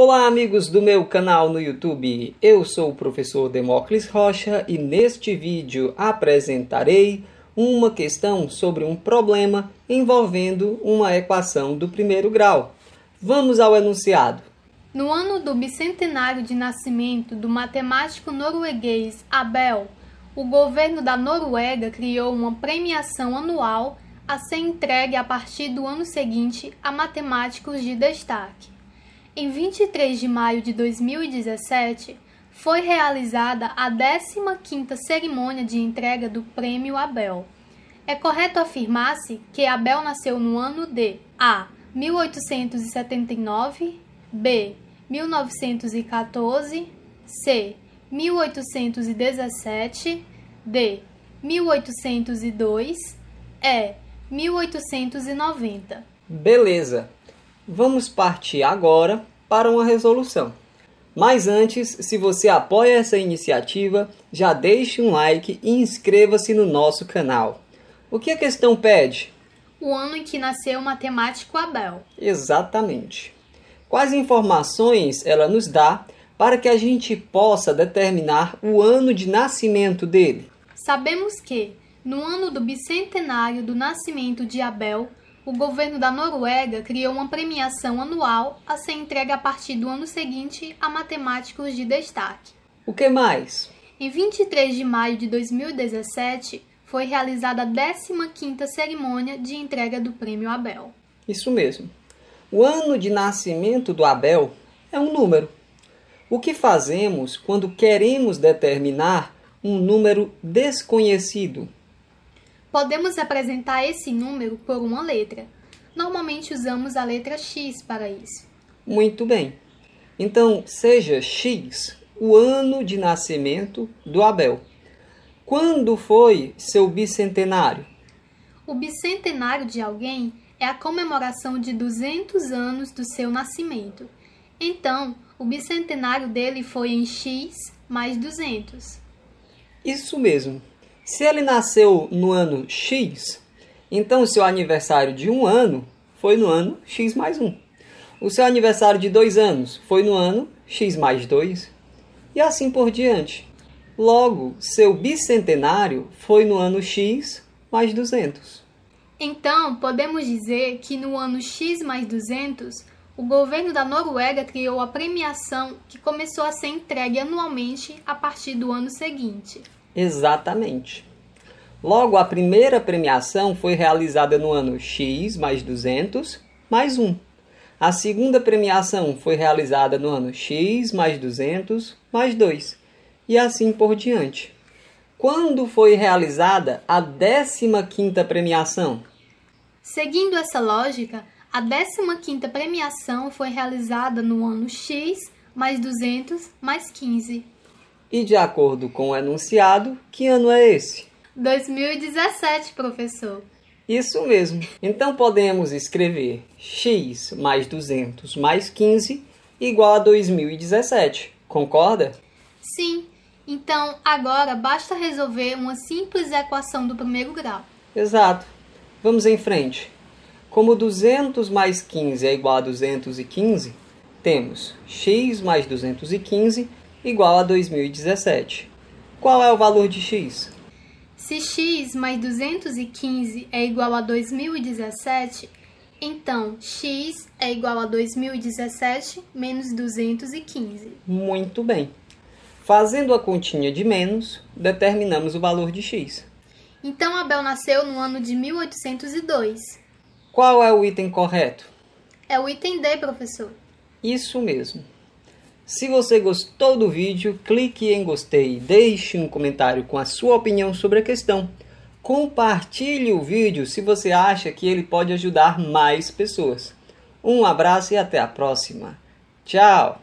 Olá, amigos do meu canal no YouTube. Eu sou o professor Demócles Rocha e neste vídeo apresentarei uma questão sobre um problema envolvendo uma equação do primeiro grau. Vamos ao enunciado. No ano do bicentenário de nascimento do matemático norueguês Abel, o governo da Noruega criou uma premiação anual a ser entregue a partir do ano seguinte a matemáticos de destaque. Em 23 de maio de 2017, foi realizada a 15ª cerimônia de entrega do Prêmio Abel. É correto afirmar-se que Abel nasceu no ano de A. 1879, B. 1914, C. 1817, D. 1802, E. 1890. Beleza! Vamos partir agora para uma resolução. Mas antes, se você apoia essa iniciativa, já deixe um like e inscreva-se no nosso canal. O que a questão pede? O ano em que nasceu é o matemático Abel. Exatamente. Quais informações ela nos dá para que a gente possa determinar o ano de nascimento dele? Sabemos que, no ano do bicentenário do nascimento de Abel, o governo da Noruega criou uma premiação anual a ser entregue a partir do ano seguinte a matemáticos de destaque. O que mais? Em 23 de maio de 2017, foi realizada a 15ª cerimônia de entrega do Prêmio Abel. Isso mesmo. O ano de nascimento do Abel é um número. O que fazemos quando queremos determinar um número desconhecido? Podemos representar esse número por uma letra. Normalmente usamos a letra X para isso. Muito bem. Então, seja X o ano de nascimento do Abel. Quando foi seu bicentenário? O bicentenário de alguém é a comemoração de 200 anos do seu nascimento. Então, o bicentenário dele foi em X mais 200. Isso mesmo. Se ele nasceu no ano X, então o seu aniversário de um ano foi no ano X mais um. O seu aniversário de dois anos foi no ano X mais dois e assim por diante. Logo, seu bicentenário foi no ano X mais 200. Então, podemos dizer que no ano X mais 200, o governo da Noruega criou a premiação que começou a ser entregue anualmente a partir do ano seguinte. Exatamente. Logo, a primeira premiação foi realizada no ano X mais 200 mais 1. A segunda premiação foi realizada no ano X mais 200 mais 2 e assim por diante. Quando foi realizada a 15ª premiação? Seguindo essa lógica, a 15ª premiação foi realizada no ano X mais 200 mais 15. E de acordo com o enunciado, que ano é esse? 2017, professor. Isso mesmo. Então podemos escrever x mais 200 mais 15 igual a 2017. Concorda? Sim. Então agora basta resolver uma simples equação do primeiro grau. Exato. Vamos em frente. Como 200 mais 15 é igual a 215, temos x mais 215 igual a 2017. Qual é o valor de x? Se x mais 215 é igual a 2017, então x é igual a 2017 menos 215. Muito bem. Fazendo a continha de menos, determinamos o valor de x. Então Abel nasceu no ano de 1802. Qual é o item correto? É o item D, professor. Isso mesmo. Se você gostou do vídeo, clique em gostei, deixe um comentário com a sua opinião sobre a questão. Compartilhe o vídeo se você acha que ele pode ajudar mais pessoas. Um abraço e até a próxima. Tchau!